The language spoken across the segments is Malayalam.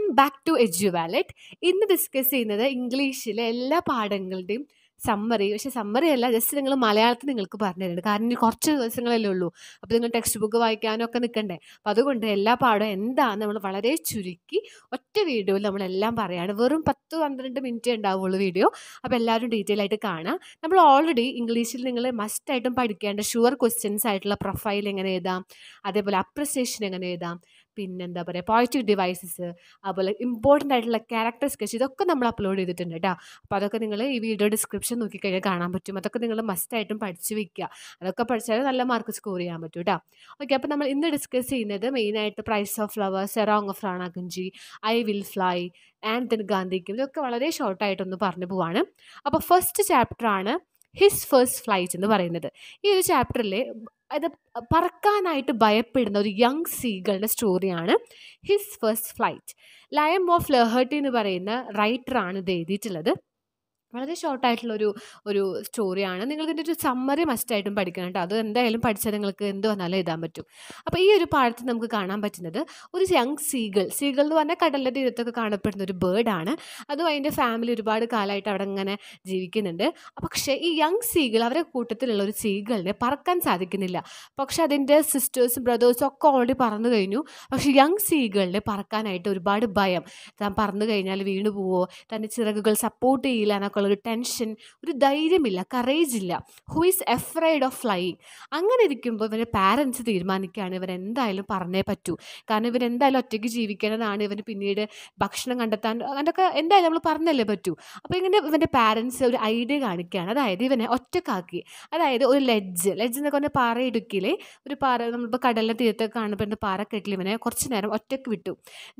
welcome back to edu wallet ഇന്ന് ഡിസ്കസ് ചെയ്യുന്നത് ഇംഗ്ലീഷിലെ എല്ലാ പാഠങ്ങളുടെയും സമ്മറി പക്ഷേ സമ്മറി അല്ല ജസ്റ്റ് നിങ്ങൾ മലയാളത്തിൽ നിങ്ങൾക്ക് പറഞ്ഞു കാരണം ഇനി കുറച്ച് ദിവസങ്ങളല്ലേ ഉള്ളൂ അപ്പോൾ നിങ്ങൾ ടെക്സ്റ്റ് ബുക്ക് വായിക്കാനൊക്കെ നിൽക്കണ്ടേ അപ്പോൾ അതുകൊണ്ട് എല്ലാ പാഠവും എന്താണെന്ന് നമ്മൾ വളരെ ചുരുക്കി ഒറ്റ വീഡിയോയിൽ നമ്മളെല്ലാം പറയുകയാണ് വെറും പത്ത് പന്ത്രണ്ട് മിനിറ്റ് ഉണ്ടാവുള്ളൂ വീഡിയോ അപ്പോൾ എല്ലാവരും ഡീറ്റെയിൽ ആയിട്ട് കാണാം നമ്മൾ ഓൾറെഡി ഇംഗ്ലീഷിൽ നിങ്ങൾ മസ്റ്റായിട്ടും പഠിക്കേണ്ട ഷുവർ ക്വസ്റ്റ്യൻസ് ആയിട്ടുള്ള പ്രൊഫൈൽ എങ്ങനെ എഴുതാം അതേപോലെ അപ്രിസിയേഷൻ എങ്ങനെ എഴുതാം പിന്നെന്താ പറയുക പോയിറ്റീവ് ഡിവൈസസ് അതുപോലെ ഇമ്പോർട്ടൻ്റ് ആയിട്ടുള്ള ക്യാരക്ടർ സ്കെച്ച് ഇതൊക്കെ നമ്മൾ അപ്ലോഡ് ചെയ്തിട്ടുണ്ട് കേട്ടോ അപ്പോൾ അതൊക്കെ നിങ്ങൾ ഈ വീഡിയോ ഡിസ്ക്രിപ്ഷൻ നോക്കിക്കഴിഞ്ഞാൽ കാണാൻ പറ്റും അതൊക്കെ നിങ്ങൾ മസ്റ്റായിട്ടും പഠിച്ചു വയ്ക്കുക അതൊക്കെ പഠിച്ചാൽ നല്ല മാർക്ക് സ്കോർ ചെയ്യാൻ പറ്റും കേട്ടോ ഓക്കെ അപ്പോൾ നമ്മൾ ഇന്ന് ഡിസ്കസ് ചെയ്യുന്നത് മെയിനായിട്ട് പ്രൈസ് ഓഫ് ഫ്ലവേഴ്സ് സെറോങ് of rain I will fly and ആൻഡൻ ഗാന്ധിക്കും ഇതൊക്കെ വളരെ ഷോർട്ടായിട്ടൊന്ന് പറഞ്ഞു പോവാണ് അപ്പോൾ ഫസ്റ്റ് ചാപ്റ്ററാണ് ഹിസ് ഫസ്റ്റ് ഫ്ലൈറ്റ് എന്ന് പറയുന്നത് ഈ ഒരു ചാപ്റ്ററിൽ അത് പറക്കാനായിട്ട് ഭയപ്പെടുന്ന ഒരു യങ് സീഗളുടെ സ്റ്റോറിയാണ് his first flight Liam O'Flaherty എന്ന് പറയുന്ന റൈറ്ററാണ് ഇത് എഴുതിയിട്ടുള്ളത് വളരെ ഷോർട്ടായിട്ടുള്ള ഒരു ഒരു സ്റ്റോറിയാണ് നിങ്ങൾക്ക് ഇതിൻ്റെ ഒരു സമ്മറി മസ്റ്റായിട്ടും പഠിക്കണം കേട്ടോ അത് എന്തായാലും പഠിച്ചാൽ നിങ്ങൾക്ക് എന്ത് വന്നാലും എഴുതാൻ പറ്റും അപ്പോൾ ഈ ഒരു പാഠത്തിൽ നമുക്ക് കാണാൻ പറ്റുന്നത് ഒരു യങ് സീഗൾ സീഗൾ എന്ന് പറഞ്ഞാൽ കടലിൻ്റെ തീരത്തൊക്കെ കാണപ്പെടുന്ന ഒരു ബേഡാണ് അതും അതിൻ്റെ ഫാമിലി ഒരുപാട് കാലമായിട്ട് അവിടെ ഇങ്ങനെ ജീവിക്കുന്നുണ്ട് പക്ഷേ ഈ യങ് സീഗൾ അവരെ കൂട്ടത്തിലുള്ള ഒരു സീഗളിനെ പറക്കാൻ സാധിക്കുന്നില്ല പക്ഷേ അതിൻ്റെ സിസ്റ്റേഴ്സും ബ്രദേഴ്സും ഒക്കെ ഓൾറെഡി പറന്നു കഴിഞ്ഞു പക്ഷേ യങ് സീഗളിനെ പറക്കാനായിട്ട് ഒരുപാട് ഭയം താൻ പറന്നു കഴിഞ്ഞാൽ വീണു പോവോ തൻ്റെ ചിറകുകൾ സപ്പോർട്ട് ചെയ്യില്ല എന്നൊക്കെ ഒരു ടെൻഷൻ ഒരു ധൈര്യമില്ല കറേജ് ഇല്ല who is afraid of flying അങ്ങനെ ഇരിക്കുമ്പോൾ ഇവരെ പാരൻസ് തീരുമാനിക്കുകയാണ് ഇവൻ എന്തായാലും പറഞ്ഞേ പറ്റൂ കാരണം ഇവൻ എന്തായാലും ഒറ്റയ്ക്ക് ജീവിക്കേണ്ടതാണ് ഇവന് പിന്നീട് ഭക്ഷണം കണ്ടെത്താൻ അങ്ങനെയൊക്കെ എന്തായാലും നമ്മൾ പറഞ്ഞല്ലേ പറ്റൂ അപ്പോൾ ഇങ്ങനെ ഇവൻ്റെ പാരൻസ് ഒരു ഐഡിയ കാണിക്കുകയാണ് അതായത് ഇവനെ ഒറ്റക്കാക്കി അതായത് ഒരു ലെഡ്ജ് ലെഡ്ജ് എന്നൊക്കെ പറഞ്ഞാൽ പാറ ഇടുക്കിയിലെ ഒരു പാറ നമ്മളിപ്പോൾ കടലിലെ തീരത്തൊക്കെ പാറ കെട്ടിൽ ഇവനെ കുറച്ച് നേരം ഒറ്റയ്ക്ക് വിട്ടു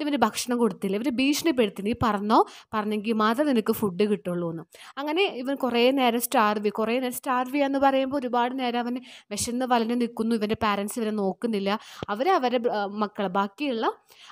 ഇവന് ഭക്ഷണം കൊടുത്തില്ല ഇവർ ഭീഷണിപ്പെടുത്തി നീ പറഞ്ഞോ പറഞ്ഞെങ്കിൽ മാത്രമേ നിനക്ക് ഫുഡ് കിട്ടുള്ളൂ എന്ന് അങ്ങനെ ഇവൻ കുറേ നേരം സ്റ്റാർവ് കുറേ നേരം സ്റ്റാർവ് എന്ന് പറയുമ്പോൾ ഒരുപാട് നേരം അവൻ വിശന്ന് വലഞ്ഞു നിൽക്കുന്നു ഇവൻ്റെ പാരൻസ് ഇവരെ നോക്കുന്നില്ല അവർ അവരെ മക്കളെ ബാക്കിയുള്ള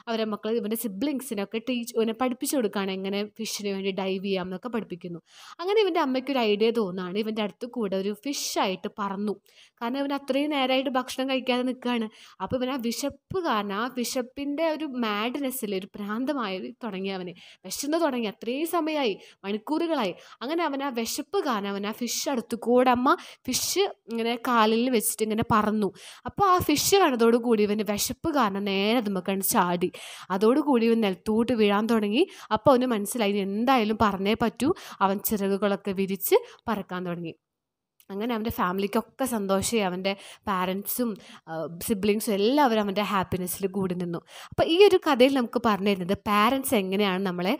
അവരെ മക്കൾ ഇവൻ്റെ സിബ്ലിങ്സിനൊക്കെ ടീച്ച് ഇവനെ പഠിപ്പിച്ചു കൊടുക്കുകയാണ് എങ്ങനെ ഫിഷിന് വേണ്ടി ഡൈവ് ചെയ്യാം എന്നൊക്കെ പഠിപ്പിക്കുന്നു അങ്ങനെ ഇവൻ്റെ അമ്മയ്ക്ക് ഒരു ഐഡിയ തോന്നുകയാണ് ഇവൻ്റെ അടുത്ത് കൂടെ ഒരു ഫിഷായിട്ട് പറന്നു കാരണം ഇവൻ അത്രയും നേരമായിട്ട് ഭക്ഷണം കഴിക്കാതെ നിൽക്കുകയാണ് അപ്പോൾ ഇവൻ ആ വിശപ്പ് കാരണം ആ വിശപ്പിൻ്റെ ഒരു മാഡ്നെസ്സിൽ ഒരു ഭ്രാന്തമായി തുടങ്ങി അവന് വിശന്ന് തുടങ്ങി അത്രയും സമയമായി മണിക്കൂറുകളായി അങ്ങനെ അവൻ ആ വിശപ്പ് കാരണം അവൻ ആ ഫിഷ് അടുത്ത് കൂടെ അമ്മ ഫിഷ് ഇങ്ങനെ കാലിൽ വെച്ചിട്ട് ഇങ്ങനെ പറന്നു അപ്പോൾ ആ ഫിഷ് കണ്ടതോടുകൂടി ഇവൻ്റെ വിശപ്പ് കാരണം നേരെ നമുക്കാണ് ചാടി അതോടുകൂടി ഇവൻ നിലത്തോട്ട് വീഴാൻ തുടങ്ങി അപ്പോൾ അവന് മനസ്സിലായി എന്തായാലും പറഞ്ഞേ പറ്റൂ അവൻ ചിറകുകളൊക്കെ വിരിച്ച് പറക്കാൻ തുടങ്ങി അങ്ങനെ അവൻ്റെ ഫാമിലിക്കൊക്കെ സന്തോഷമായി അവൻ്റെ പാരൻസും സിബ്ലിങ്സും എല്ലാവരും അവൻ്റെ ഹാപ്പിനെസ്സിൽ കൂടി നിന്നു അപ്പോൾ ഈ ഒരു കഥയിൽ നമുക്ക് പറഞ്ഞു തരുന്നത് പാരൻസ് എങ്ങനെയാണ് നമ്മളെ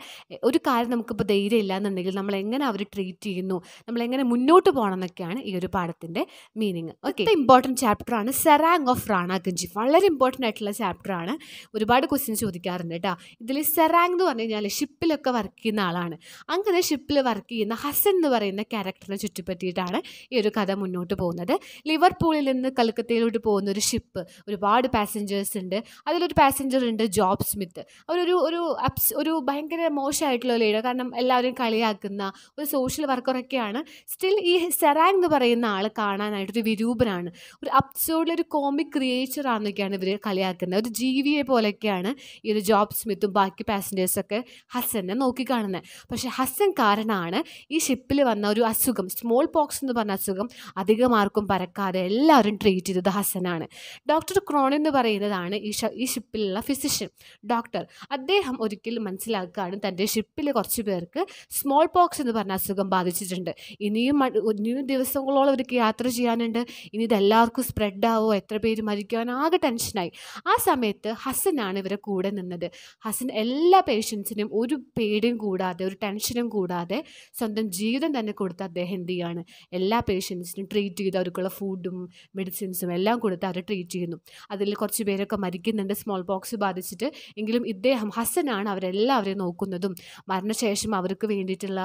ഒരു കാര്യം നമുക്കിപ്പോൾ ധൈര്യം ഇല്ലാന്നുണ്ടെങ്കിൽ നമ്മൾ എങ്ങനെ അവർ ട്രീറ്റ് ചെയ്യുന്നു നമ്മൾ എങ്ങനെ മുന്നോട്ട് പോകണം എന്നൊക്കെയാണ് ഈ ഒരു പാഠത്തിൻ്റെ മീനിങ് ഓക്കെ ഇമ്പോർട്ടൻറ്റ് ചാപ്റ്ററാണ് സെറാങ് ഓഫ് റാണ ഗഞ്ചി വളരെ ഇമ്പോർട്ടൻ്റ് ആയിട്ടുള്ള ചാപ്റ്ററാണ് ഒരുപാട് ക്വസ്റ്റ്യൻ ചോദിക്കാറുണ്ട് കേട്ടോ ഇതിൽ സെറാങ് എന്ന് പറഞ്ഞു കഴിഞ്ഞാൽ ഷിപ്പിലൊക്കെ വർക്ക് ചെയ്യുന്ന ആളാണ് അങ്ങനെ ഷിപ്പിൽ വർക്ക് ചെയ്യുന്ന ഹസൻ എന്ന് പറയുന്ന ക്യാരക്ടറിനെ ചുറ്റിപ്പറ്റിയിട്ടാണ് ഈ ഒരു കഥ മുന്നോട്ട് പോകുന്നത് ലിവർപൂളിൽ നിന്ന് കൽക്കത്തയിലോട്ട് പോകുന്ന ഒരു ഷിപ്പ് ഒരുപാട് പാസഞ്ചേഴ്സ് ഉണ്ട് അതിലൊരു പാസഞ്ചർ ഉണ്ട് ജോബ് സ്മിത്ത് അവരൊരു ഒരു അപ്സ് ഒരു ഭയങ്കര മോശമായിട്ടുള്ള ലീഡർ കാരണം എല്ലാവരും കളിയാക്കുന്ന ഒരു സോഷ്യൽ വർക്കറൊക്കെയാണ് സ്റ്റിൽ ഈ സെറാങ് എന്ന് പറയുന്ന ആൾ കാണാനായിട്ടൊരു വിരൂപനാണ് ഒരു അപ്സോഡിലൊരു ഒരു കോമിക് ക്രിയേച്ചർ ആണെന്നൊക്കെയാണ് ഇവർ കളിയാക്കുന്നത് ഒരു ജീവിയെ പോലെയൊക്കെയാണ് ഈ ഒരു ജോബ് സ്മിത്തും ബാക്കി പാസഞ്ചേഴ്സൊക്കെ ഹസനെ നോക്കിക്കാണുന്നത് പക്ഷേ ഹസൻ കാരണമാണ് ഈ ഷിപ്പിൽ വന്ന ഒരു അസുഖം സ്മോൾ പോക്സ് എന്ന് പറഞ്ഞ അസുഖം അധികമാർക്കും പരക്കാതെ എല്ലാവരും ട്രീറ്റ് ചെയ്തത് ഹസനാണ് ഡോക്ടർ ക്രോൺ എന്ന് പറയുന്നതാണ് ഈ ഈ ഷിപ്പിലുള്ള ഫിസിഷ്യൻ ഡോക്ടർ അദ്ദേഹം ഒരിക്കലും മനസ്സിലാക്കുകയാണ് തൻ്റെ ഷിപ്പിലെ കുറച്ച് പേർക്ക് സ്മോൾ പോക്സ് എന്ന് പറഞ്ഞ അസുഖം ബാധിച്ചിട്ടുണ്ട് ഇനിയും ഇനിയും ദിവസങ്ങളോളം അവർക്ക് യാത്ര ചെയ്യാനുണ്ട് ഇനി ഇതെല്ലാവർക്കും സ്പ്രെഡാവോ എത്ര പേര് മരിക്കാനോ ആകെ ടെൻഷനായി ആ സമയത്ത് ഹസനാണ് ഇവരെ കൂടെ നിന്നത് ഹസൻ എല്ലാ പേഷ്യൻസിനും ഒരു പേടിയും കൂടാതെ ഒരു ടെൻഷനും കൂടാതെ സ്വന്തം ജീവിതം തന്നെ കൊടുത്ത് അദ്ദേഹം എന്ത് ചെയ്യാണ് എല്ലാ പേഷ്യൻസിന് ട്രീറ്റ് ചെയ്ത് അവർക്കുള്ള ഫുഡും മെഡിസിൻസും എല്ലാം കൊടുത്ത് അവർ ട്രീറ്റ് ചെയ്യുന്നു അതിൽ കുറച്ച് പേരൊക്കെ മരിക്കുന്നുണ്ട് സ്മോൾ പോക്സ് ബാധിച്ചിട്ട് എങ്കിലും ഇദ്ദേഹം ഹസനാണ് അവരെല്ലാവരെയും നോക്കുന്നതും മരണശേഷം അവർക്ക് വേണ്ടിയിട്ടുള്ള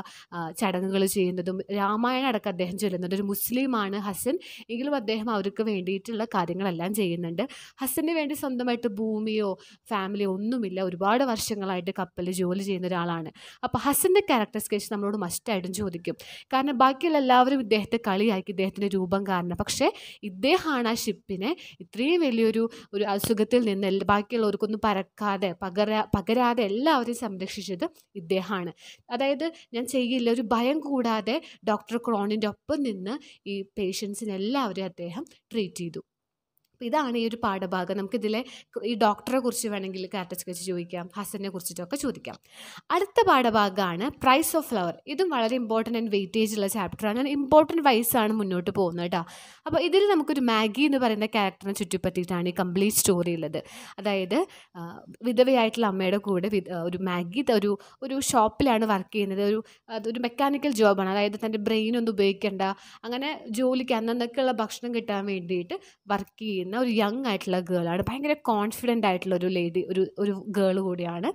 ചടങ്ങുകൾ ചെയ്യുന്നതും രാമായണം അടക്കം അദ്ദേഹം ചൊല്ലുന്നുണ്ട് ഒരു മുസ്ലിമാണ് ഹസൻ എങ്കിലും അദ്ദേഹം അവർക്ക് വേണ്ടിയിട്ടുള്ള കാര്യങ്ങളെല്ലാം ചെയ്യുന്നുണ്ട് ഹസന് വേണ്ടി സ്വന്തമായിട്ട് ഭൂമിയോ ഫാമിലിയോ ഒന്നുമില്ല ഒരുപാട് വർഷങ്ങളായിട്ട് കപ്പലിൽ ജോലി ചെയ്യുന്ന ഒരാളാണ് അപ്പോൾ ഹസൻ്റെ ക്യാരക്ടർ സ്കെച്ച് നമ്മളോട് മസ്റ്റായിട്ടും ചോദിക്കും കാരണം ബാക്കിയുള്ള എല്ലാവരും ഇദ്ദേഹത്തെ കളി കളിയാക്കി ഇദ്ദേഹത്തിൻ്റെ രൂപം കാരണം പക്ഷേ ഇദ്ദേഹമാണ് ആ ഷിപ്പിനെ ഇത്രയും വലിയൊരു ഒരു അസുഖത്തിൽ നിന്ന് ബാക്കിയുള്ളവർക്കൊന്നും പരക്കാതെ പകരാ പകരാതെ എല്ലാവരെയും സംരക്ഷിച്ചത് ഇദ്ദേഹമാണ് അതായത് ഞാൻ ചെയ്യില്ല ഒരു ഭയം കൂടാതെ ഡോക്ടർ ക്രോണിൻ്റെ ഒപ്പം നിന്ന് ഈ പേഷ്യൻസിനെല്ലാവരെയും അദ്ദേഹം ട്രീറ്റ് ചെയ്തു അപ്പം ഇതാണ് ഈ ഒരു പാഠഭാഗം നമുക്കിതിലെ ഈ ഡോക്ടറെ കുറിച്ച് വേണമെങ്കിൽ കാറ്റച്ച് സ്കെച്ച് ചോദിക്കാം ഹസനെ കുറിച്ചിട്ടൊക്കെ ചോദിക്കാം അടുത്ത പാഠഭാഗമാണ് പ്രൈസ് ഓഫ് ഫ്ലവർ ഇതും വളരെ ഇമ്പോർട്ടൻ്റ് ആൻഡ് വെയിറ്റേജ് ഉള്ള ചാപ്റ്ററാണ് അങ്ങനെ ഇമ്പോർട്ടൻറ്റ് വൈസാണ് മുന്നോട്ട് പോകുന്നത് കേട്ടോ അപ്പോൾ ഇതിൽ നമുക്കൊരു മാഗി എന്ന് പറയുന്ന ക്യാരക്ടറിനെ ചുറ്റിപ്പറ്റിയിട്ടാണ് ഈ കംപ്ലീറ്റ് സ്റ്റോറി ഉള്ളത് അതായത് വിധവയായിട്ടുള്ള അമ്മയുടെ കൂടെ ഒരു മാഗി ഒരു ഒരു ഷോപ്പിലാണ് വർക്ക് ചെയ്യുന്നത് ഒരു അതൊരു മെക്കാനിക്കൽ ജോബാണ് അതായത് തൻ്റെ ബ്രെയിൻ ഒന്നും ഉപയോഗിക്കേണ്ട അങ്ങനെ ജോലിക്ക് അന്നൊക്കെയുള്ള ഭക്ഷണം കിട്ടാൻ വേണ്ടിയിട്ട് വർക്ക് ചെയ്യുന്ന ഒരു യങ് ആയിട്ടുള്ള ഗേളാണ് ഭയങ്കര കോൺഫിഡൻ്റ് ആയിട്ടുള്ള ഒരു ലേഡി ഒരു ഒരു ഗേൾ കൂടിയാണ്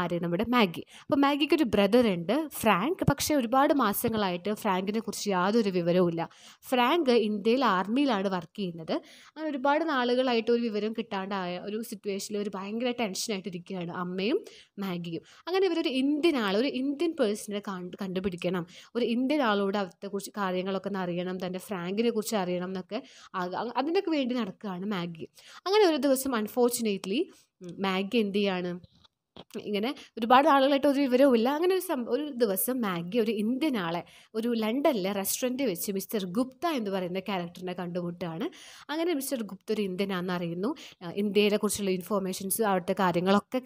ആര് നമ്മുടെ മാഗി അപ്പോൾ മാഗിക്ക് ഒരു ബ്രദർ ഉണ്ട് ഫ്രാങ്ക് പക്ഷേ ഒരുപാട് മാസങ്ങളായിട്ട് ഫ്രാങ്കിനെ കുറിച്ച് യാതൊരു വിവരവും ഇല്ല ഫ്രാങ്ക് ഇന്ത്യയിൽ ആർമിയിലാണ് വർക്ക് ചെയ്യുന്നത് അങ്ങനെ ഒരുപാട് നാളുകളായിട്ട് ഒരു വിവരം കിട്ടാണ്ടായ ഒരു സിറ്റുവേഷനിൽ ഒരു ഭയങ്കര ടെൻഷനായിട്ടിരിക്കുകയാണ് ഇരിക്കുകയാണ് അമ്മയും മാഗിയും അങ്ങനെ ഇവരൊരു ഇന്ത്യൻ ആൾ ഒരു ഇന്ത്യൻ പേഴ്സണിനെ കണ്ടുപിടിക്കണം ഒരു ഇന്ത്യൻ ആളോട് അവത്തെ കുറിച്ച് കാര്യങ്ങളൊക്കെ ഒന്ന് അറിയണം തൻ്റെ ഫ്രാങ്കിനെ കുറിച്ച് അറിയണം എന്നൊക്കെ അതിനൊക്കെ വേണ്ടി നടക്കുകയാണ് മാഗി അങ്ങനെ ഒരു ദിവസം അൺഫോർച്ചുനേറ്റ്ലി മാഗി എന്ത് ചെയ്യാണ് ഇങ്ങനെ ഒരുപാട് ആളുകളായിട്ട് ഒരു ഇല്ല അങ്ങനെ ഒരു ഒരു ദിവസം മാഗി ഒരു ഇന്ത്യൻ ആളെ ഒരു ലണ്ടനിലെ റെസ്റ്റോറൻറ്റ് വെച്ച് മിസ്റ്റർ ഗുപ്ത എന്ന് പറയുന്ന ക്യാരക്ടറിനെ കണ്ടുമുട്ടാണ് അങ്ങനെ മിസ്റ്റർ ഗുപ്ത ഒരു ഇന്ത്യനാണെന്ന് അറിയുന്നു ഇന്ത്യയിലെ കുറിച്ചുള്ള ഇൻഫോർമേഷൻസ് അവിടുത്തെ കാര്യങ്ങളൊക്കെ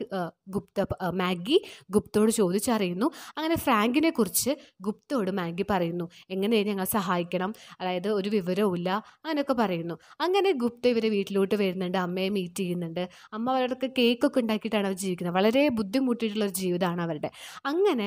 ഗുപ്ത മാഗി ഗുപ്തയോട് ചോദിച്ചറിയുന്നു അങ്ങനെ ഫ്രാങ്കിനെ കുറിച്ച് ഗുപ്തയോട് മാഗി പറയുന്നു എങ്ങനെ ഞങ്ങൾ സഹായിക്കണം അതായത് ഒരു വിവരവുമില്ല അങ്ങനെയൊക്കെ പറയുന്നു അങ്ങനെ ഗുപ്ത ഇവരെ വീട്ടിലോട്ട് വരുന്നുണ്ട് അമ്മയെ മീറ്റ് ചെയ്യുന്നുണ്ട് അമ്മ അവരുടെ കേക്കൊക്കെ ഉണ്ടാക്കിയിട്ടാണ് അവർ ജീവിക്കുന്നത് വളരെ വളരെ ബുദ്ധിമുട്ടിയിട്ടുള്ളൊരു ജീവിതമാണ് അവരുടെ അങ്ങനെ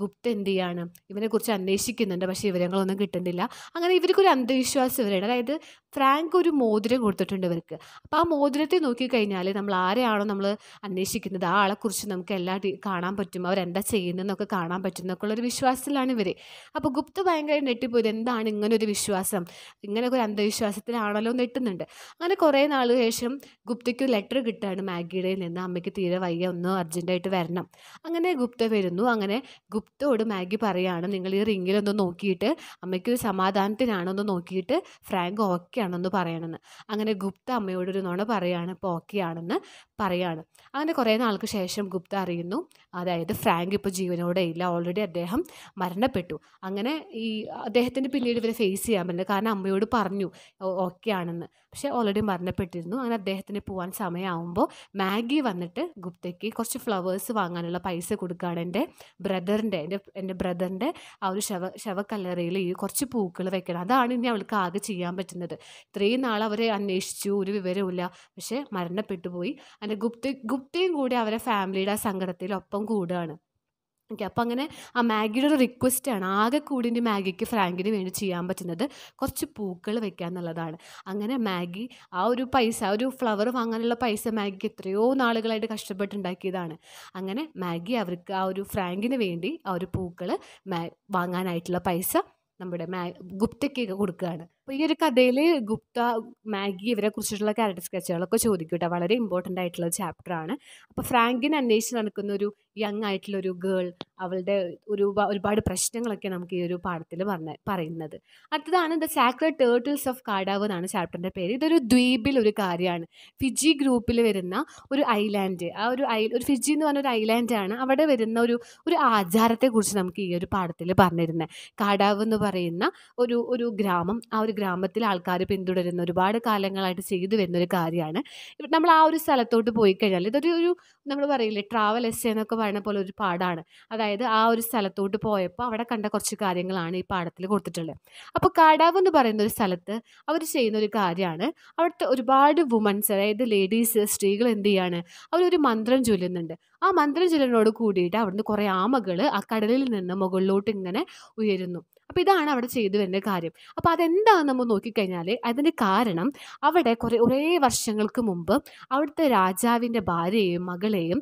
ഗുപ്ത എന്ത് ചെയ്യാണ് ഇവനെക്കുറിച്ച് അന്വേഷിക്കുന്നുണ്ട് പക്ഷേ വിവരങ്ങളൊന്നും കിട്ടുന്നില്ല അങ്ങനെ ഇവർക്കൊരു അന്ധവിശ്വാസം ഇവരുടെ അതായത് ഫ്രാങ്ക് ഒരു മോതിരം കൊടുത്തിട്ടുണ്ട് ഇവർക്ക് അപ്പോൾ ആ മോതിരത്തെ നോക്കിക്കഴിഞ്ഞാൽ നമ്മൾ ആരെയാണോ നമ്മൾ അന്വേഷിക്കുന്നത് ആ ആളെക്കുറിച്ച് നമുക്ക് എല്ലാ കാണാൻ പറ്റും അവരെന്താ ചെയ്യുന്നതെന്നൊക്കെ കാണാൻ പറ്റും എന്നൊക്കെ ഉള്ളൊരു വിശ്വാസത്തിലാണ് ഇവർ അപ്പോൾ ഗുപ്ത ഭയങ്കര നെട്ടിപ്പോയത് എന്താണ് ഇങ്ങനൊരു വിശ്വാസം ഇങ്ങനെ ഒരു അന്ധവിശ്വാസത്തിലാണല്ലോ നെട്ടുന്നുണ്ട് അങ്ങനെ കുറേ നാൾ ശേഷം ഗുപ്തയ്ക്ക് ഒരു ലെറ്റർ കിട്ടുകയാണ് മാഗിയുടെ നിന്ന് അമ്മയ്ക്ക് തീരെ വയ്യ ഒന്നും അർജൻറ്റായിട്ട് വരണം അങ്ങനെ ഗുപ്ത വരുന്നു അങ്ങനെ ഗുപ്തയോട് മാഗി പറയാണ് നിങ്ങൾ ഈ റിങ്ങിലൊന്ന് നോക്കിയിട്ട് അമ്മയ്ക്ക് ഒരു സമാധാനത്തിനാണോ ഒന്ന് നോക്കിയിട്ട് ഫ്രാങ്ക് ഓക്കെ ആണെന്ന് പറയണമെന്ന് അങ്ങനെ ഗുപ്ത അമ്മയോടൊരു നോണ പറയാണ് ഇപ്പോൾ ഓക്കെ ആണെന്ന് പറയാണ് അങ്ങനെ കുറേ നാൾക്ക് ശേഷം ഗുപ്ത അറിയുന്നു അതായത് ഫ്രാങ്ക് ഇപ്പോൾ ജീവനോടെ ഇല്ല ഓൾറെഡി അദ്ദേഹം മരണപ്പെട്ടു അങ്ങനെ ഈ അദ്ദേഹത്തിൻ്റെ പിന്നീട് ഇവരെ ഫേസ് ചെയ്യാൻ പറ്റില്ല കാരണം അമ്മയോട് പറഞ്ഞു ഓക്കെ ആണെന്ന് പക്ഷേ ഓൾറെഡി മരണപ്പെട്ടിരുന്നു അങ്ങനെ അദ്ദേഹത്തിന് പോകാൻ സമയമാകുമ്പോൾ മാഗി വന്നിട്ട് ഗുപ്തയ്ക്ക് കുറച്ച് ഫ്ലവേഴ്സ് വാങ്ങാനുള്ള പൈസ കൊടുക്കുകയാണ് എൻ്റെ ബ്രദറിൻ്റെ എൻ്റെ എൻ്റെ ബ്രദറിൻ്റെ ആ ഒരു ശവ ശവക്കല്ലറയിൽ ഈ കുറച്ച് പൂക്കൾ വെക്കണം അതാണ് ഇനി അവൾക്ക് ആകെ ചെയ്യാൻ പറ്റുന്നത് ഇത്രയും നാൾ അവരെ അന്വേഷിച്ചു ഒരു വിവരവുമില്ല പക്ഷേ മരണപ്പെട്ടു പോയി അതിൻ്റെ ഗുപ്തി ഗുപ്തയും കൂടി അവരെ ഫാമിലിയുടെ ആ സങ്കടത്തിൽ ഒപ്പം കൂടുകയാണ് ഓക്കെ അപ്പോൾ അങ്ങനെ ആ മാഗിയുടെ ഒരു റിക്വസ്റ്റാണ് ആകെ കൂടിൻ്റെ മാഗിക്ക് ഫ്രാങ്കിന് വേണ്ടി ചെയ്യാൻ പറ്റുന്നത് കുറച്ച് പൂക്കൾ വെക്കുക എന്നുള്ളതാണ് അങ്ങനെ മാഗി ആ ഒരു പൈസ ആ ഒരു ഫ്ലവർ വാങ്ങാനുള്ള പൈസ മാഗിക്ക് എത്രയോ നാളുകളായിട്ട് കഷ്ടപ്പെട്ടുണ്ടാക്കിയതാണ് അങ്ങനെ മാഗി അവർക്ക് ആ ഒരു ഫ്രാങ്കിന് വേണ്ടി ആ ഒരു പൂക്കൾ വാങ്ങാനായിട്ടുള്ള പൈസ നമ്മുടെ മാ ഗുപ്തയ്ക്ക് കൊടുക്കുകയാണ് അപ്പോൾ ഈ ഒരു കഥയിൽ ഗുപ്ത മാഗി ഇവരെ കുറിച്ചിട്ടുള്ള ക്യാരക്ടർ സ്കെച്ചുകളൊക്കെ ചോദിക്കും കേട്ടോ വളരെ ഇമ്പോർട്ടൻ്റ് ആയിട്ടുള്ള ചാപ്റ്റർ ആണ് അപ്പോൾ ഫ്രാങ്കിനെ അന്വേഷിച്ച് നടക്കുന്ന ഒരു യങ് ആയിട്ടുള്ള ഒരു ഗേൾ അവളുടെ ഒരു ഒരുപാട് പ്രശ്നങ്ങളൊക്കെ നമുക്ക് ഈ ഒരു പാഠത്തിൽ പറഞ്ഞ പറയുന്നത് അടുത്തതാണ് the sacred turtles of Kadavu എന്നാണ് ചാപ്റ്ററിൻ്റെ പേര് ഇതൊരു ദ്വീപിൽ ഒരു കാര്യമാണ് ഫിജി ഗ്രൂപ്പിൽ വരുന്ന ഒരു ഐലാൻഡ് ആ ഒരു ഐ ഒരു ഫിജി എന്ന് പറഞ്ഞ ഒരു ആണ് അവിടെ വരുന്ന ഒരു ഒരു ആചാരത്തെക്കുറിച്ച് നമുക്ക് ഈ ഒരു പാഠത്തിൽ പറഞ്ഞിരുന്നത് കാടാവ് എന്ന് പറയുന്ന ഒരു ഒരു ഗ്രാമം ആ ഒരു ഗ്രാമത്തിലെ ആൾക്കാർ പിന്തുടരുന്ന ഒരുപാട് കാലങ്ങളായിട്ട് ചെയ്തു വരുന്ന ഒരു കാര്യമാണ് നമ്മൾ ആ ഒരു സ്ഥലത്തോട്ട് പോയി കഴിഞ്ഞാൽ ഇതൊരു ഒരു നമ്മൾ പറയില്ലേ ട്രാവൽ എസ് എന്നൊക്കെ പറയുന്ന പോലെ ഒരു പാടാണ് അതായത് ആ ഒരു സ്ഥലത്തോട്ട് പോയപ്പോൾ അവിടെ കണ്ട കുറച്ച് കാര്യങ്ങളാണ് ഈ പാടത്തിൽ കൊടുത്തിട്ടുള്ളത് അപ്പോൾ കാടാവ് എന്ന് പറയുന്ന ഒരു സ്ഥലത്ത് അവർ ചെയ്യുന്ന ഒരു കാര്യമാണ് അവിടുത്തെ ഒരുപാട് വുമൻസ് അതായത് ലേഡീസ് സ്ത്രീകൾ എന്ത് ചെയ്യാണ് അവരൊരു മന്ത്രം ചൊല്ലുന്നുണ്ട് ആ മന്ത്രം ചൊല്ലിനോട് കൂടിയിട്ട് അവിടുന്ന് കുറേ ആമകൾ ആ കടലിൽ നിന്ന് മുകളിലോട്ട് ഇങ്ങനെ ഉയരുന്നു അപ്പോൾ ഇതാണ് അവിടെ ചെയ്തു വരുന്ന കാര്യം അപ്പോൾ അതെന്താണെന്ന് നമ്മൾ നോക്കിക്കഴിഞ്ഞാൽ അതിന് കാരണം അവിടെ കുറേ കുറേ വർഷങ്ങൾക്ക് മുമ്പ് അവിടുത്തെ രാജാവിൻ്റെ ഭാര്യയെയും മകളെയും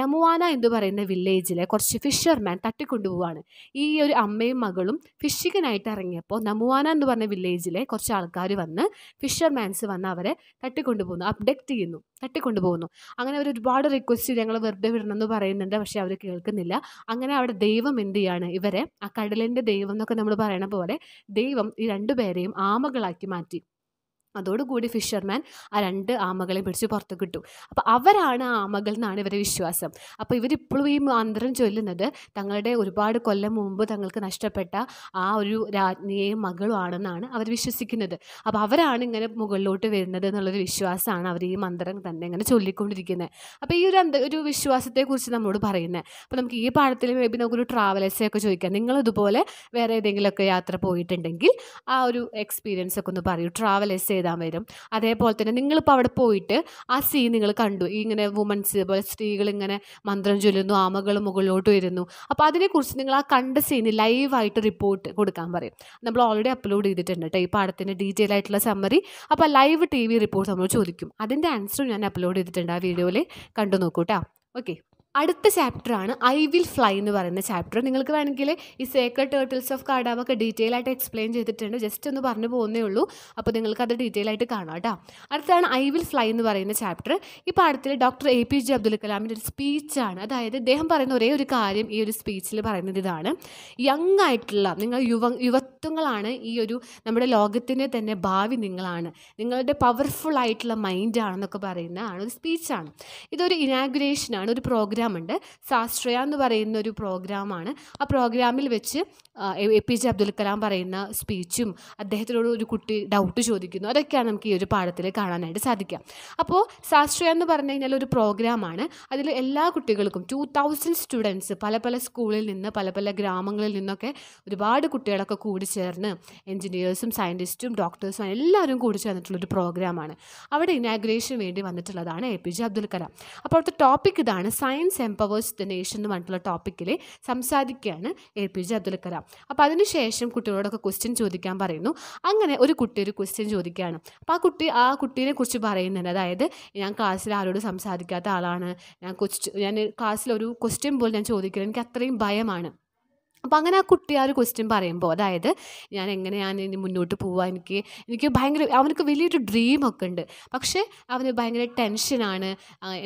നമുവാന എന്ന് പറയുന്ന വില്ലേജിലെ കുറച്ച് ഫിഷർമാൻ തട്ടിക്കൊണ്ടുപോവാണ് ഈ ഒരു അമ്മയും മകളും ഫിഷിങ്ങിനായിട്ട് ഇറങ്ങിയപ്പോൾ നമുവാന എന്ന് പറഞ്ഞ വില്ലേജിലെ കുറച്ച് ആൾക്കാർ വന്ന് ഫിഷർമാൻസ് വന്ന് അവരെ തട്ടിക്കൊണ്ടുപോകുന്നു അപ്ഡക്റ്റ് ചെയ്യുന്നു തട്ടിക്കൊണ്ടുപോകുന്നു അങ്ങനെ അവർ ഒരുപാട് റിക്വസ്റ്റ് ഞങ്ങൾ വെറുതെ വിടണമെന്ന് പറയുന്നുണ്ട് പക്ഷേ അവർ കേൾക്കുന്നില്ല അങ്ങനെ അവിടെ ദൈവം എന്ത് ചെയ്യാണ് ഇവരെ ആ കടലിൻ്റെ ദൈവം എന്നൊക്കെ നമ്മൾ പറയണ പോലെ ദൈവം ഈ രണ്ടുപേരെയും ആമകളാക്കി മാറ്റി അതോടുകൂടി ഫിഷർമാൻ ആ രണ്ട് ആമകളെ പിടിച്ച് പുറത്ത് കിട്ടും അപ്പോൾ അവരാണ് ആ ആമകൾ എന്നാണ് ഇവരുടെ വിശ്വാസം അപ്പോൾ ഇവരിപ്പോഴും ഈ മന്ത്രം ചൊല്ലുന്നത് തങ്ങളുടെ ഒരുപാട് കൊല്ലം മുമ്പ് തങ്ങൾക്ക് നഷ്ടപ്പെട്ട ആ ഒരു രാജ്ഞിയെയും ആണെന്നാണ് അവർ വിശ്വസിക്കുന്നത് അപ്പോൾ അവരാണ് ഇങ്ങനെ മുകളിലോട്ട് വരുന്നത് എന്നുള്ളൊരു വിശ്വാസമാണ് അവർ ഈ മന്ത്രം തന്നെ ഇങ്ങനെ ചൊല്ലിക്കൊണ്ടിരിക്കുന്നത് അപ്പോൾ ഈ ഒരു എന്ത് ഒരു വിശ്വാസത്തെക്കുറിച്ച് നമ്മളോട് പറയുന്നത് അപ്പോൾ നമുക്ക് ഈ പാഠത്തിൽ മേ ബി നമുക്കൊരു ട്രാവലേഴ്സേ ഒക്കെ ചോദിക്കാം നിങ്ങളിതുപോലെ വേറെ ഏതെങ്കിലുമൊക്കെ യാത്ര പോയിട്ടുണ്ടെങ്കിൽ ആ ഒരു എക്സ്പീരിയൻസ് ഒക്കെ ഒന്ന് പറയൂ ട്രാവലേഴ്സ് ചെയ്താൽ വരും അതേപോലെ തന്നെ നിങ്ങളിപ്പോൾ അവിടെ പോയിട്ട് ആ സീൻ നിങ്ങൾ കണ്ടു ഇങ്ങനെ വുമൻസ് പോലെ സ്ത്രീകൾ ഇങ്ങനെ മന്ത്രം ചൊല്ലുന്നു ആമകൾ മുകളിലോട്ട് വരുന്നു അപ്പോൾ അതിനെക്കുറിച്ച് നിങ്ങൾ ആ കണ്ട സീന് ലൈവായിട്ട് റിപ്പോർട്ട് കൊടുക്കാൻ പറയും നമ്മൾ ഓൾറെഡി അപ്ലോഡ് ചെയ്തിട്ടുണ്ട് കേട്ടോ ഈ പാടത്തിൻ്റെ ഡീറ്റെയിൽ ആയിട്ടുള്ള സമ്മറി അപ്പോൾ ലൈവ് ടി വി റിപ്പോർട്ട് നമ്മൾ ചോദിക്കും അതിൻ്റെ ആൻസറും ഞാൻ അപ്ലോഡ് ചെയ്തിട്ടുണ്ട് ആ വീഡിയോയിൽ കണ്ടു നോക്കൂട്ടാ ഓക്കെ അടുത്ത ചാപ്റ്ററാണ് ഐ വിൽ ഫ്ലൈ എന്ന് പറയുന്ന ചാപ്റ്റർ നിങ്ങൾക്ക് വേണമെങ്കിൽ ഈ സേക്രഡ് ടേർട്ടിൽസ് ഓഫ് കാഡാവ് ഒക്കെ ഡീറ്റെയിൽ ആയിട്ട് എക്സ്പ്ലെയിൻ ചെയ്തിട്ടുണ്ട് ജസ്റ്റ് ഒന്ന് പറഞ്ഞു പോകുന്നേ ഉള്ളൂ അപ്പോൾ നിങ്ങൾക്ക് അത് ഡീറ്റെയിൽ ആയിട്ട് കാണാം കേട്ടോ അടുത്താണ് ഐ വിൽ ഫ്ലൈ എന്ന് പറയുന്ന ചാപ്റ്റർ ഈ പാഠത്തിൽ doctor A P J Abdul കലാമിൻ്റെ ഒരു സ്പീച്ചാണ് അതായത് അദ്ദേഹം പറയുന്ന ഒരേ ഒരു കാര്യം ഈ ഒരു സ്പീച്ചിൽ പറയുന്നത് ഇതാണ് യങ് ആയിട്ടുള്ള നിങ്ങൾ യുവ യുവത്വങ്ങളാണ് ഈ ഒരു നമ്മുടെ ലോകത്തിൻ്റെ തന്നെ ഭാവി നിങ്ങളാണ് നിങ്ങളുടെ പവർഫുൾ ആയിട്ടുള്ള മൈൻഡാണെന്നൊക്കെ ആണ് ഒരു സ്പീച്ചാണ് ഇതൊരു ഇനാഗുറേഷനാണ് ഒരു പ്രോഗ്രാം ഉണ്ട് സാശ്രയ എന്ന് പറയുന്ന ഒരു പ്രോഗ്രാമാണ് ആ പ്രോഗ്രാമിൽ വെച്ച് A P J Abdul Kalam പറയുന്ന സ്പീച്ചും അദ്ദേഹത്തിനോട് ഒരു കുട്ടി ഡൗട്ട് ചോദിക്കുന്നു അതൊക്കെയാണ് നമുക്ക് ഈ ഒരു പാഠത്തിൽ കാണാനായിട്ട് സാധിക്കുക അപ്പോൾ സാശ്രയ എന്ന് പറഞ്ഞു കഴിഞ്ഞാൽ ഒരു പ്രോഗ്രാമാണ് അതിൽ എല്ലാ കുട്ടികൾക്കും ടു തൗസൻഡ് സ്റ്റുഡൻസ് പല പല സ്കൂളിൽ നിന്ന് പല പല ഗ്രാമങ്ങളിൽ നിന്നൊക്കെ ഒരുപാട് കുട്ടികളൊക്കെ കൂടി ചേർന്ന് എൻജിനീയേഴ്സും സയൻറ്റിസ്റ്റും ഡോക്ടേഴ്സും എല്ലാവരും കൂടി ചേർന്നിട്ടുള്ളൊരു പ്രോഗ്രാമാണ് അവിടെ ഇനാഗ്രേഷന് വേണ്ടി വന്നിട്ടുള്ളതാണ് A P J Abdul Kalam അപ്പോൾ അവിടുത്തെ ടോപ്പിക് ഇതാണ് science science empowers the nation എന്ന് പറഞ്ഞിട്ടുള്ള ടോപ്പിക്കിൽ സംസാരിക്കുകയാണ് A P J Abdul Kalam അപ്പോൾ അതിനുശേഷം കുട്ടികളോടൊക്കെ ക്വസ്റ്റ്യൻ ചോദിക്കാൻ പറയുന്നു അങ്ങനെ ഒരു കുട്ടി ഒരു ക്വസ്റ്റ്യൻ ചോദിക്കുകയാണ് അപ്പോൾ ആ കുട്ടി ആ കുട്ടീനെ കുറിച്ച് പറയുന്നുണ്ട് അതായത് ഞാൻ ക്ലാസ്സിൽ ആരോട് സംസാരിക്കാത്ത ആളാണ് ഞാൻ ഞാൻ ക്ലാസ്സിൽ ഒരു ക്വസ്റ്റ്യൻ പോലും ഞാൻ ചോദിക്കുന്നത് എനിക്ക് അത്രയും ഭയമാണ് അപ്പോൾ അങ്ങനെ ആ കുട്ടി ആ ഒരു ക്വസ്റ്റ്യൻ പറയുമ്പോൾ അതായത് ഞാൻ എങ്ങനെയാണ് ഇനി മുന്നോട്ട് പോവുക എനിക്ക് എനിക്ക് ഭയങ്കര അവനക്ക് വലിയൊരു ഡ്രീമൊക്കെ ഉണ്ട് പക്ഷേ അവന് ഭയങ്കര ടെൻഷനാണ്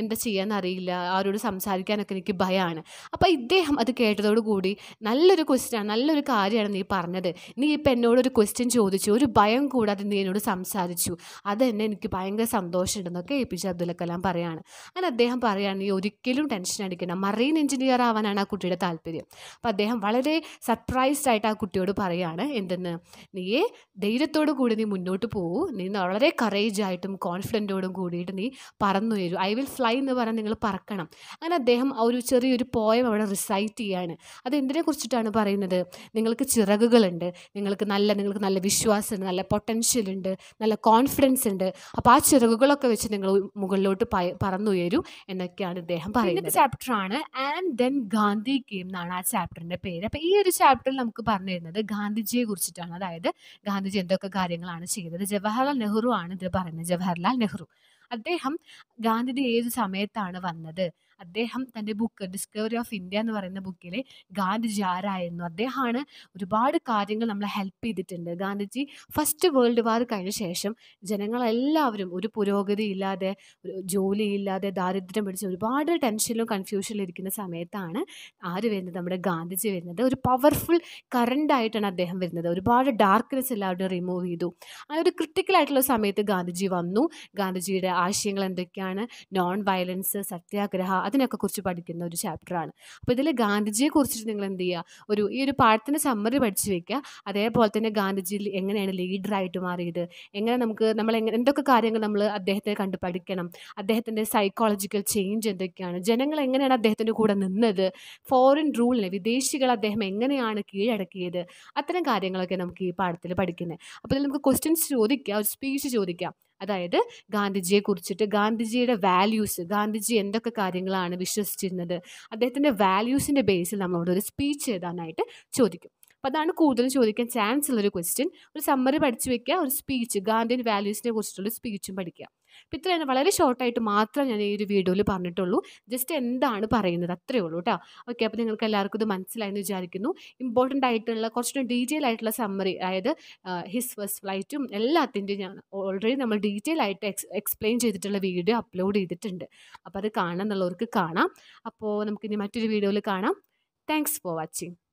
എന്താ അറിയില്ല ആരോട് സംസാരിക്കാനൊക്കെ എനിക്ക് ഭയമാണ് അപ്പോൾ ഇദ്ദേഹം അത് കേട്ടതോടുകൂടി നല്ലൊരു ക്വസ്റ്റ്യനാണ് നല്ലൊരു കാര്യമാണ് നീ പറഞ്ഞത് നീ ഇപ്പം എന്നോടൊരു ക്വസ്റ്റ്യൻ ചോദിച്ചു ഒരു ഭയം കൂടാതെ നീ എന്നോട് സംസാരിച്ചു തന്നെ എനിക്ക് ഭയങ്കര സന്തോഷമുണ്ടെന്നൊക്കെ A P J Abdul Kalam പറയുകയാണ് അങ്ങനെ അദ്ദേഹം പറയുകയാണ് നീ ഒരിക്കലും ടെൻഷൻ അടിക്കണം മറീൻ എഞ്ചിനീയർ ആവാനാണ് ആ കുട്ടിയുടെ താല്പര്യം അപ്പോൾ അദ്ദേഹം വളരെ വളരെ സർപ്രൈസ്ഡ് ആയിട്ട് ആ കുട്ടിയോട് പറയുകയാണ് എന്തെന്ന് നീയെ ധൈര്യത്തോടു കൂടി നീ മുന്നോട്ട് പോകൂ നീ വളരെ കറേജ് ആയിട്ടും കോൺഫിഡൻറ്റോടും കൂടിയിട്ട് നീ പറന്നുയരൂ ഐ വിൽ ഫ്ലൈ എന്ന് പറഞ്ഞാൽ നിങ്ങൾ പറക്കണം അങ്ങനെ അദ്ദേഹം ആ ഒരു ചെറിയൊരു പോയം അവിടെ റിസൈറ്റ് ചെയ്യാണ് അത് എന്തിനെ കുറിച്ചിട്ടാണ് പറയുന്നത് നിങ്ങൾക്ക് ചിറകുകളുണ്ട് നിങ്ങൾക്ക് നല്ല നിങ്ങൾക്ക് നല്ല വിശ്വാസമുണ്ട് നല്ല പൊട്ടൻഷ്യൽ ഉണ്ട് നല്ല കോൺഫിഡൻസ് ഉണ്ട് അപ്പോൾ ആ ചിറകുകളൊക്കെ വെച്ച് നിങ്ങൾ മുകളിലോട്ട് പറന്നുയരൂ എന്നൊക്കെയാണ് അദ്ദേഹം പറയുന്നത് ചാപ്റ്ററാണ് ആൻഡ് ദെൻ ഗാന്ധി ഗെയിം എന്നാണ് ആ ചാപ്റ്ററിൻ്റെ പേര് അപ്പൊ ഈ ഒരു ചാപ്റ്ററിൽ നമുക്ക് പറഞ്ഞു തരുന്നത് ഗാന്ധിജിയെ കുറിച്ചിട്ടാണ് അതായത് ഗാന്ധിജി എന്തൊക്കെ കാര്യങ്ങളാണ് ചെയ്തത് ജവഹർലാൽ നെഹ്റു ആണ് ഇത് പറയുന്നത് ജവഹർലാൽ നെഹ്റു അദ്ദേഹം ഗാന്ധിജി ഏത് സമയത്താണ് വന്നത് അദ്ദേഹം തൻ്റെ ബുക്ക് ഡിസ്കവറി ഓഫ് ഇന്ത്യ എന്ന് പറയുന്ന ബുക്കിലെ ഗാന്ധിജി ആരായിരുന്നു അദ്ദേഹമാണ് ഒരുപാട് കാര്യങ്ങൾ നമ്മളെ ഹെൽപ്പ് ചെയ്തിട്ടുണ്ട് ഗാന്ധിജി ഫസ്റ്റ് വേൾഡ് വാർ കഴിഞ്ഞ ശേഷം ജനങ്ങളെല്ലാവരും ഒരു പുരോഗതി ഇല്ലാതെ ജോലി ഇല്ലാതെ ദാരിദ്ര്യം പിടിച്ച് ഒരുപാട് ടെൻഷനിലും കൺഫ്യൂഷനിലും ഇരിക്കുന്ന സമയത്താണ് ആര് വരുന്നത് നമ്മുടെ ഗാന്ധിജി വരുന്നത് ഒരു പവർഫുൾ ആയിട്ടാണ് അദ്ദേഹം വരുന്നത് ഒരുപാട് ഡാർക്ക്നെസ് എല്ലാവരും റിമൂവ് ചെയ്തു അങ്ങനെ ഒരു ക്രിട്ടിക്കൽ ആയിട്ടുള്ള സമയത്ത് ഗാന്ധിജി വന്നു ഗാന്ധിജിയുടെ ആശയങ്ങൾ എന്തൊക്കെയാണ് നോൺ വയലൻസ് സത്യാഗ്രഹ അതിനൊക്കെ കുറിച്ച് പഠിക്കുന്ന ഒരു ചാപ്റ്ററാണ് അപ്പോൾ ഇതിൽ ഗാന്ധിജിയെ കുറിച്ചിട്ട് നിങ്ങൾ എന്ത് ചെയ്യുക ഒരു ഈ ഒരു പാഠത്തിന്റെ സമ്മറി പഠിച്ചു വെക്കുക അതേപോലെ തന്നെ ഗാന്ധിജി എങ്ങനെയാണ് ലീഡർ ആയിട്ട് മാറിയത് എങ്ങനെ നമുക്ക് നമ്മൾ എന്തൊക്കെ കാര്യങ്ങൾ നമ്മൾ അദ്ദേഹത്തെ കണ്ട് പഠിക്കണം അദ്ദേഹത്തിന്റെ സൈക്കോളജിക്കൽ ചേഞ്ച് എന്തൊക്കെയാണ് ജനങ്ങൾ എങ്ങനെയാണ് അദ്ദേഹത്തിന്റെ കൂടെ നിന്നത് ഫോറിൻ റൂളിനെ വിദേശികൾ അദ്ദേഹം എങ്ങനെയാണ് കീഴടക്കിയത് അത്തരം കാര്യങ്ങളൊക്കെ നമുക്ക് ഈ പാഠത്തിൽ പഠിക്കുന്നത് അപ്പോൾ ഇതിൽ നമുക്ക് ക്വസ്റ്റ്യൻസ് ചോദിക്കാം ഒരു സ്പീച്ച് ചോദിക്കാം അതായത് ഗാന്ധിജിയെ കുറിച്ചിട്ട് ഗാന്ധിജിയുടെ വാല്യൂസ് ഗാന്ധിജി എന്തൊക്കെ കാര്യങ്ങളാണ് വിശ്വസിച്ചിരുന്നത് അദ്ദേഹത്തിൻ്റെ വാല്യൂസിൻ്റെ ബേസിൽ നമ്മളോട് ഒരു സ്പീച്ച് എഴുതാനായിട്ട് ചോദിക്കും അപ്പോൾ അതാണ് കൂടുതലും ചോദിക്കാൻ ചാൻസ് ഉള്ളൊരു ക്വസ്റ്റ്യൻ ഒരു സമ്മറി പഠിച്ചു വെക്കുക ഒരു സ്പീച്ച് ഗാന്ധിയൻ വാല്യൂസിനെ കുറിച്ചിട്ടുള്ള സ്പീച്ചും പഠിക്കുക ഇത്ര തന്നെ വളരെ ഷോർട്ടായിട്ട് മാത്രം ഞാൻ ഈ ഒരു വീഡിയോയിൽ പറഞ്ഞിട്ടുള്ളൂ ജസ്റ്റ് എന്താണ് പറയുന്നത് അത്രയേ ഉള്ളൂ കേട്ടോ ഓക്കെ അപ്പോൾ നിങ്ങൾക്ക് എല്ലാവർക്കും ഇത് മനസ്സിലായെന്ന് വിചാരിക്കുന്നു ഇമ്പോർട്ടൻ്റ് ആയിട്ടുള്ള കുറച്ചുകൂടി ഡീറ്റെയിൽ ആയിട്ടുള്ള സമ്മറി അതായത് ഹിസ് ഫസ്റ്റ് ഫ്ലൈറ്റും എല്ലാത്തിൻ്റെയും ഞാൻ ഓൾറെഡി നമ്മൾ ഡീറ്റെയിൽ ആയിട്ട് എക്സ്പ്ലെയിൻ ചെയ്തിട്ടുള്ള വീഡിയോ അപ്ലോഡ് ചെയ്തിട്ടുണ്ട് അപ്പോൾ അത് കാണാമെന്നുള്ളവർക്ക് കാണാം അപ്പോൾ നമുക്കിനി മറ്റൊരു വീഡിയോയിൽ കാണാം താങ്ക്സ് ഫോർ വാച്ചിങ്